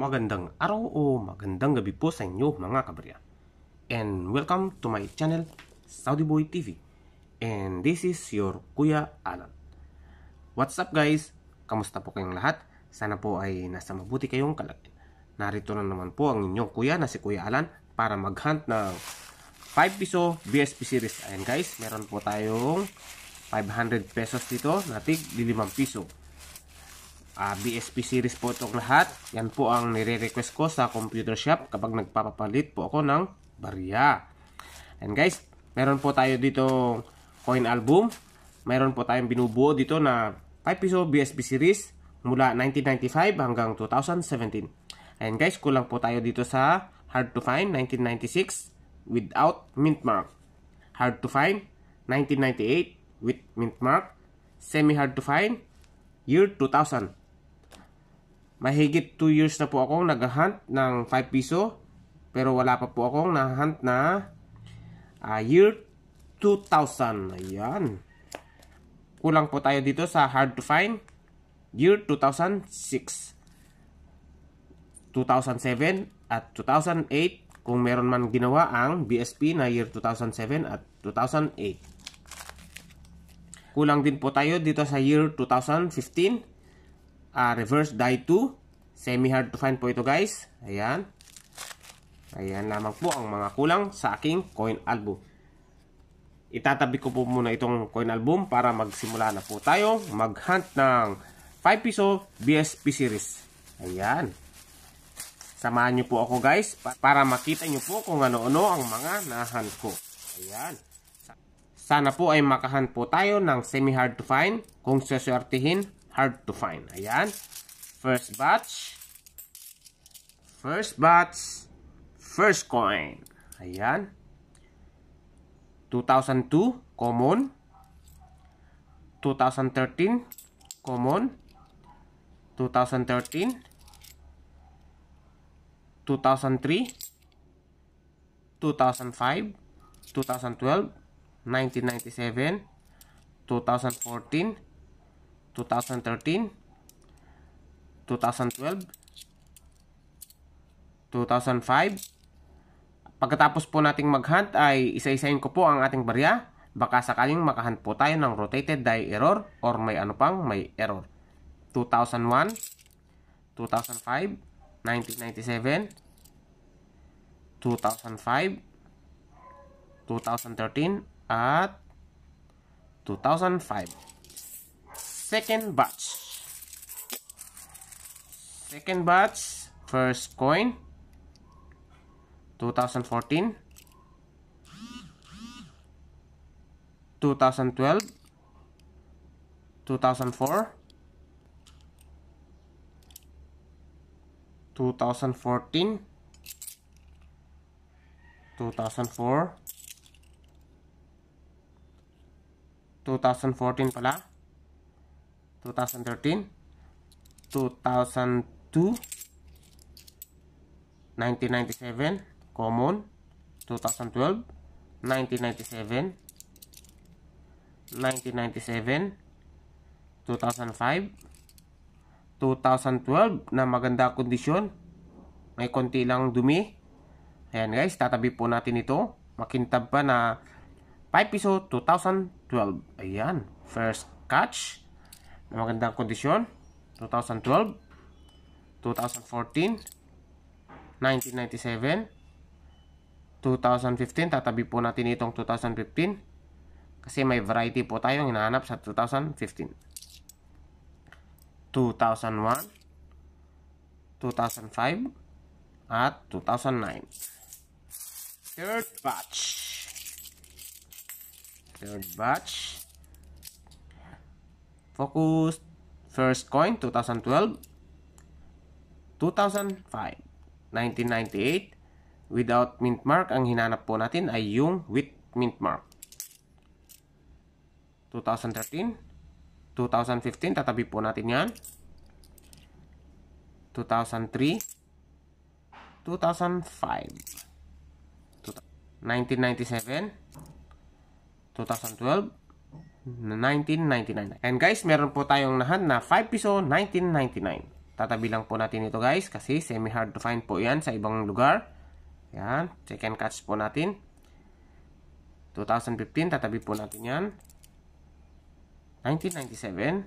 Magandang araw o magandang gabi po sa inyo mga kabarya. And welcome to my channel, Saudi Boy TV. And this is your Kuya Alan. What's up guys? Kamusta po kayong lahat? Sana po ay nasa mabuti kayong kalagyan. Narito na naman po ang inyong kuya na si Kuya Alan para maghunt ng 5 piso BSP series. Ayan guys, meron po tayong 500 pesos dito na tig 5 piso uh, ah, BSP series po itong lahat. Yan po ang nire-request ko sa computer shop kapag nagpapapalit po ako ng barya. And guys, meron po tayo dito coin album. Meron po tayong binubuo dito na 5 piso BSP series mula 1995 hanggang 2017. And guys, kulang po tayo dito sa hard to find 1996 without mint mark. Hard to find 1998 with mint mark. Semi hard to find year 2000 Mahigit 2 years na po akong nag-hunt ng 5 piso. Pero wala pa po akong na-hunt na uh, year 2000. Ayan. Kulang po tayo dito sa hard to find. Year 2006. 2007 at 2008 kung meron man ginawa ang BSP na year 2007 at 2008. Kulang din po tayo dito sa year 2015 uh, reverse die 2. Semi-hard to find po ito guys. Ayan. Ayan lamang po ang mga kulang sa aking coin album. Itatabi ko po muna itong coin album para magsimula na po tayo mag-hunt ng 5 piso BSP series. Ayan. Samahan nyo po ako guys para makita nyo po kung ano-ano ang mga na nahan ko. Ayan. Sana po ay makahan po tayo ng semi-hard to find kung saswertihin hard to find. Ayan. First batch. First batch. First coin. Ayan. 2002, common. 2013, common. 2013. 2003. 2005. 2012. 1997. 2014. 2013, 2012, 2005. Pagkatapos po nating mag-hunt ay isa-isayin ko po ang ating barya. Baka sakaling makahunt po tayo ng rotated die error or may ano pang may error. 2001, 2005, 1997, 2005, 2013, at 2005 second batch. Second batch, first coin, 2014, 2012, 2004, 2014, 2004, 2014 pala, 2013 2002 1997 common 2012 1997 1997 2005 2012 na maganda kondisyon may konti lang dumi ayan guys tatabi po natin ito makintab pa na 5 piso 2012 ayan first catch na magandang kondisyon. 2012, 2014, 1997, 2015. Tatabi po natin itong 2015 kasi may variety po tayong hinahanap sa 2015. 2001, 2005, at 2009. Third batch. Third batch. Focus first coin 2012, 2005, 1998. Without mint mark, ang hinanap po natin ay yung with mint mark. 2013, 2015, tatabi po natin yan. 2003, 2005, 1997, 2012, na 19.99. And guys, meron po tayong nahan na 5 piso 19.99. Tatabi lang po natin ito guys kasi semi hard to find po 'yan sa ibang lugar. Yan, check and catch po natin. 2015 tatabi po natin 'yan. 1997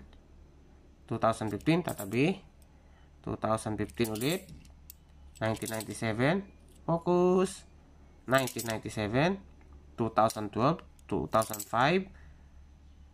2015 tatabi 2015 ulit 1997 focus 1997 2012 2005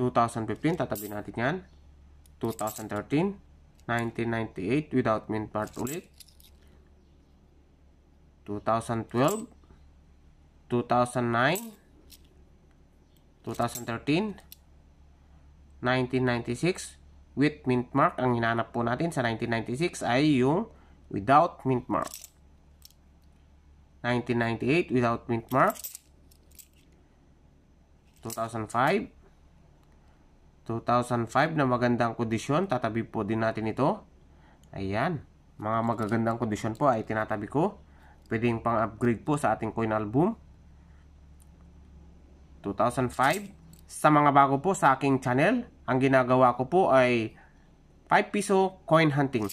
2015, tatabi natin yan. 2013, 1998 without mint part ulit. 2012, 2009, 2013, 1996 with mint mark. Ang hinanap po natin sa 1996 ay yung without mint mark. 1998 without mint mark. 2005, 2005 na magandang kondisyon. Tatabi po din natin ito. Ayan. Mga magagandang kondisyon po ay tinatabi ko. Pwedeng pang-upgrade po sa ating coin album. 2005. Sa mga bago po sa aking channel, ang ginagawa ko po ay 5 piso coin hunting.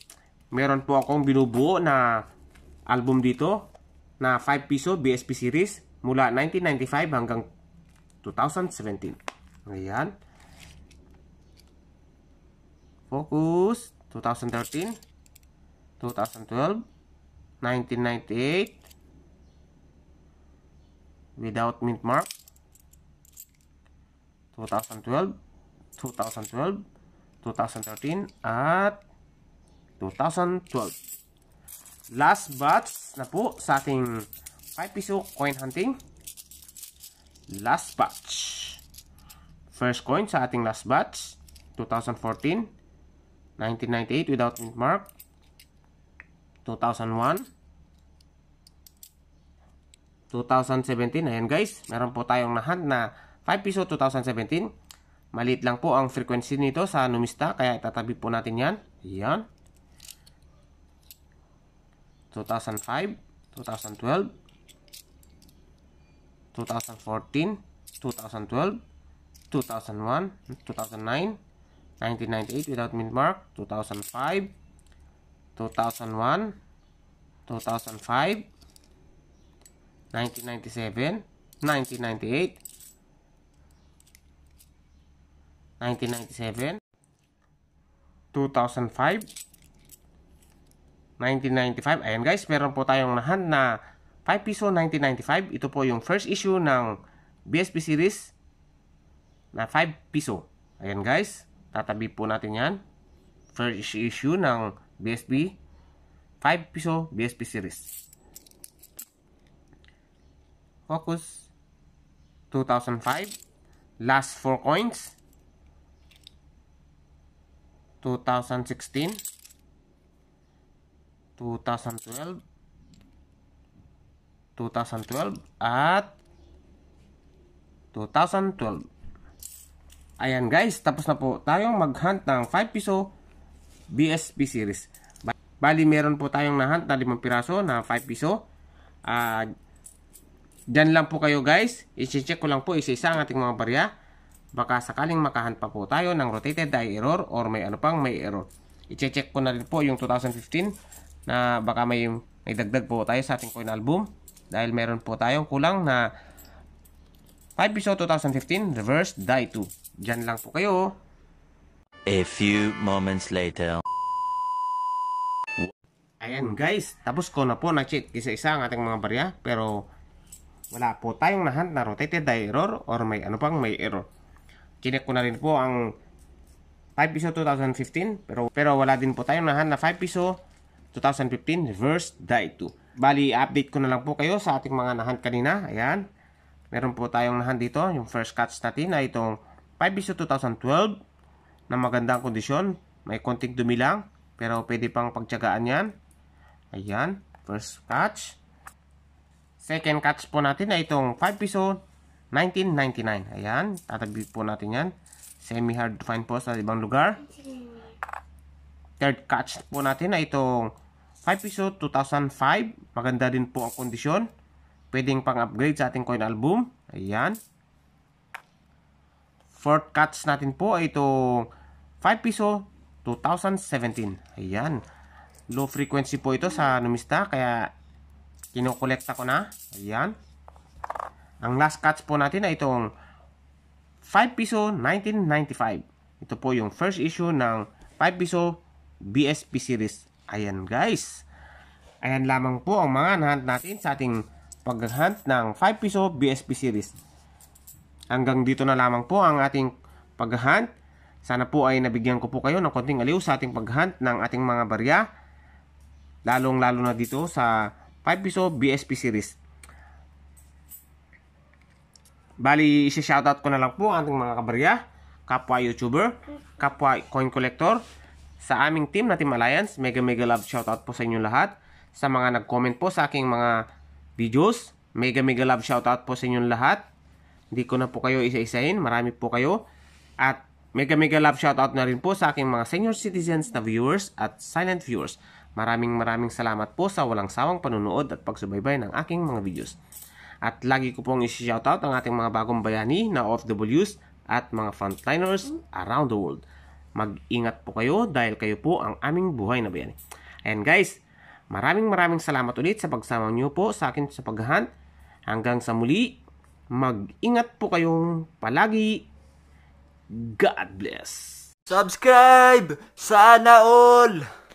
Meron po akong binubuo na album dito na 5 piso BSP series mula 1995 hanggang 2017. Ayan. Focus 2013, 2012, 1998 without mint mark 2012, 2012, 2013 at 2012. Last batch na po sa ating 5 piso coin hunting. Last batch. First coin sa ating last batch 2014 1998 without mint mark. 2001. 2017. Ayan guys, meron po tayong nahand na 5 piso 2017. Maliit lang po ang frequency nito sa numista, kaya itatabi po natin yan. Ayan. 2005, 2012, 2014, 2012, 2001, 2009, 1998 without mint mark, 2005, 2001, 2005, 1997, 1998, 1997, 2005, 1995. Ayan guys, meron po tayong lahat na 5 piso 1995. Ito po yung first issue ng BSP series na 5 piso. Ayan guys. Tatabi po natin yan. First issue ng BSB 5 piso BSB series. Focus. 2005. Last 4 coins. 2016. 2012. 2012 at 2012 Ayan guys, tapos na po tayong mag-hunt ng 5 piso BSP series. Bali, meron po tayong na-hunt na 5 piraso na 5 piso. Uh, dyan lang po kayo guys. I-check ko lang po isa-isa ang ating mga barya. Baka sakaling makahunt pa po tayo ng rotated die error or may ano pang may error. I-check ko na rin po yung 2015 na baka may, may dagdag po tayo sa ating coin album. Dahil meron po tayong kulang na 5 piso 2015 reverse die 2. Diyan lang po kayo. A few moments later. Ayan guys, tapos ko na po na-check isa-isa ang ating mga barya pero wala po tayong nahan na rotated error or may ano pang may error. Chinek ko na rin po ang 5 piso 2015 pero pero wala din po tayong nahan na 5 piso 2015 reverse die 2. Bali, update ko na lang po kayo sa ating mga nahan kanina. Ayan. Meron po tayong nahan dito, yung first catch natin na itong 5 is 2012 na magandang kondisyon. May konting dumi lang pero pwede pang pagtsagaan yan. Ayan, first catch. Second catch po natin ay itong 5 piso 1999. Ayan, tatabi po natin yan. Semi hard to find po sa ibang lugar. Third catch po natin ay itong 5 piso 2005. Maganda din po ang kondisyon. Pwedeng pang-upgrade sa ating coin album. Ayan fourth cuts natin po ay itong 5 piso 2017. Ayan. Low frequency po ito sa numista kaya kinokolekta ko na. Ayan. Ang last cuts po natin ay itong 5 piso 1995. Ito po yung first issue ng 5 piso BSP series. Ayan guys. Ayan lamang po ang mga nahunt natin sa ating paghunt ng 5 piso BSP series. Hanggang dito na lamang po ang ating paghahunt. Sana po ay nabigyan ko po kayo ng konting aliw sa ating paghunt ng ating mga barya. Lalong lalo na dito sa 5 piso BSP series. Bali, isi-shoutout ko na lang po ang ating mga kabarya, kapwa YouTuber, kapwa coin collector, sa aming team na Team Alliance, mega mega love shoutout po sa inyo lahat. Sa mga nag-comment po sa aking mga videos, mega mega love shoutout po sa inyo lahat. Hindi ko na po kayo isa-isahin. Marami po kayo. At mega mega love shoutout na rin po sa aking mga senior citizens na viewers at silent viewers. Maraming maraming salamat po sa walang sawang panunood at pagsubaybay ng aking mga videos. At lagi ko pong isi-shoutout ang ating mga bagong bayani na OFWs at mga frontliners around the world. Mag-ingat po kayo dahil kayo po ang aming buhay na bayani. And guys, maraming maraming salamat ulit sa pagsama niyo po sa akin sa paghahunt. Hanggang sa muli, Mag-ingat po kayong palagi. God bless. Subscribe! Sana all!